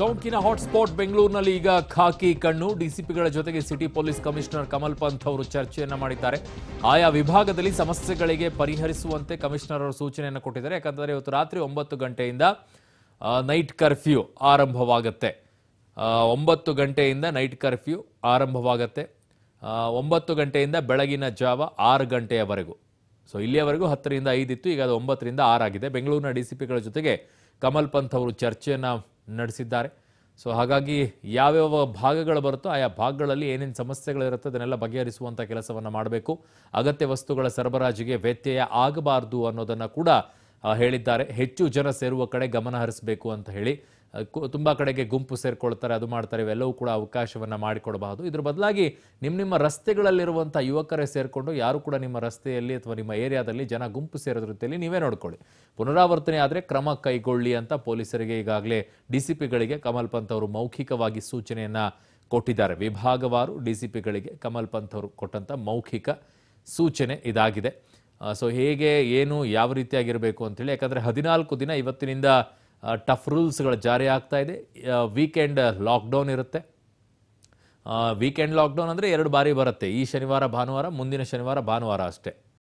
ಸೋಂಕಿನ ಹಾಟ್ಸ್ಪಾಟ್ ಬೆಂಗಳೂರಿನಲ್ಲಿ ಈಗ ಖಾಕಿ ಕಣ್ಣು ಡಿಸಿಪಿಗಳ ಜೊತೆಗೆ city police commissioner Kamal Pant ಅವರು ಚರ್ಚೆಯನ್ನು ಮಾಡಿದ್ದಾರೆ ಆಯಾ ವಿಭಾಗದಲ್ಲಿ ಸಮಸ್ಯೆಗಳಿಗೆ ಪರಿಹರಿಸುವಂತೆ ಕಮಿಷನರ್ ಅವರು ಸೂಚನೆಯನ್ನು ಕೊಟ್ಟಿದ್ದಾರೆ ಯಾಕಂದರೆ ಇವತ್ತು ರಾತ್ರಿ ಒಂಬತ್ತು ಗಂಟೆಯಿಂದ ನೈಟ್ ಕರ್ಫ್ಯೂ ಆರಂಭವಾಗುತ್ತೆ ಒಂಬತ್ತು ಗಂಟೆಯಿಂದ ನೈಟ್ ಕರ್ಫ್ಯೂ ಆರಂಭವಾಗುತ್ತೆ ಒಂಬತ್ತು ಗಂಟೆಯಿಂದ ಬೆಳಗಿನ ಜಾವ ಆರು ಗಂಟೆಯವರೆಗೂ ಸೊ ಇಲ್ಲಿಯವರೆಗೂ ಹತ್ತರಿಂದ ಐದಿತ್ತು ಈಗ ಅದು ಒಂಬತ್ತರಿಂದ ಆರಾಗಿದೆ ಬೆಂಗಳೂರಿನ ಡಿಸಿಪಿಗಳ ಜೊತೆಗೆ ಕಮಲ್ ಪಂಥ್ ಅವರು ಚರ್ಚೆಯನ್ನು ನಡೆಸಿದ್ದಾರೆ ಸೊ ಹಾಗಾಗಿ ಯಾವ್ಯಾವ ಭಾಗಗಳು ಬರುತ್ತೋ ಆಯಾ ಭಾಗಗಳಲ್ಲಿ ಏನೇನು ಸಮಸ್ಯೆಗಳಿರುತ್ತೆ ಅದನ್ನೆಲ್ಲ ಬಗೆಹರಿಸುವಂಥ ಕೆಲಸವನ್ನು ಮಾಡಬೇಕು ಅಗತ್ಯ ವಸ್ತುಗಳ ಸರಬರಾಜಿಗೆ ವ್ಯತ್ಯಯ ಆಗಬಾರ್ದು ಅನ್ನೋದನ್ನು ಕೂಡ ಹೇಳಿದ್ದಾರೆ ಹೆಚ್ಚು ಜನ ಸೇರುವ ಕಡೆ ಗಮನ ಹರಿಸಬೇಕು ಅಂತ ಹೇಳಿ ತುಂಬ ಕಡೆಗೆ ಗುಂಪು ಸೇರಿಕೊಳ್ತಾರೆ ಅದು ಮಾಡ್ತಾರೆ ಇವೆಲ್ಲವೂ ಕೂಡ ಅವಕಾಶವನ್ನು ಮಾಡಿಕೊಡಬಹುದು ಇದ್ರ ಬದಲಾಗಿ ನಿಮ್ಮ ನಿಮ್ಮ ರಸ್ತೆಗಳಲ್ಲಿರುವಂಥ ಯುವಕರೇ ಸೇರಿಕೊಂಡು ಯಾರು ಕೂಡ ನಿಮ್ಮ ರಸ್ತೆಯಲ್ಲಿ ಅಥವಾ ನಿಮ್ಮ ಏರಿಯಾದಲ್ಲಿ ಜನ ಗುಂಪು ಸೇರೋದ ರೀತಿಯಲ್ಲಿ ನೀವೇ ನೋಡ್ಕೊಳ್ಳಿ ಪುನರಾವರ್ತನೆ ಆದರೆ ಕ್ರಮ ಕೈಗೊಳ್ಳಿ ಅಂತ ಪೊಲೀಸರಿಗೆ ಈಗಾಗಲೇ ಡಿ ಪಿಗಳಿಗೆ ಕಮಲ್ ಪಂತ್ ಅವರು ಮೌಖಿಕವಾಗಿ ಸೂಚನೆಯನ್ನು ಕೊಟ್ಟಿದ್ದಾರೆ ವಿಭಾಗವಾರು ಡಿ ಪಿಗಳಿಗೆ ಕಮಲ್ ಪಂತ್ ಅವರು ಕೊಟ್ಟಂಥ ಮೌಖಿಕ ಸೂಚನೆ ಇದಾಗಿದೆ ಸೊ ಹೇಗೆ ಏನು ಯಾವ ರೀತಿಯಾಗಿರಬೇಕು ಅಂತೇಳಿ ಯಾಕಂದರೆ ಹದಿನಾಲ್ಕು ದಿನ ಇವತ್ತಿನಿಂದ ಟಫ್ ರೂಲ್ಸ್ಗಳು ಜಾರಿ ಆಗ್ತಾ ಇದೆ ವೀಕೆಂಡ್ ಲಾಕ್ಡೌನ್ ಇರುತ್ತೆ ವೀಕೆಂಡ್ ಲಾಕ್ಡೌನ್ ಅಂದರೆ ಎರಡು ಬಾರಿ ಬರುತ್ತೆ ಈ ಶನಿವಾರ ಭಾನುವಾರ ಮುಂದಿನ ಶನಿವಾರ ಭಾನುವಾರ ಅಷ್ಟೇ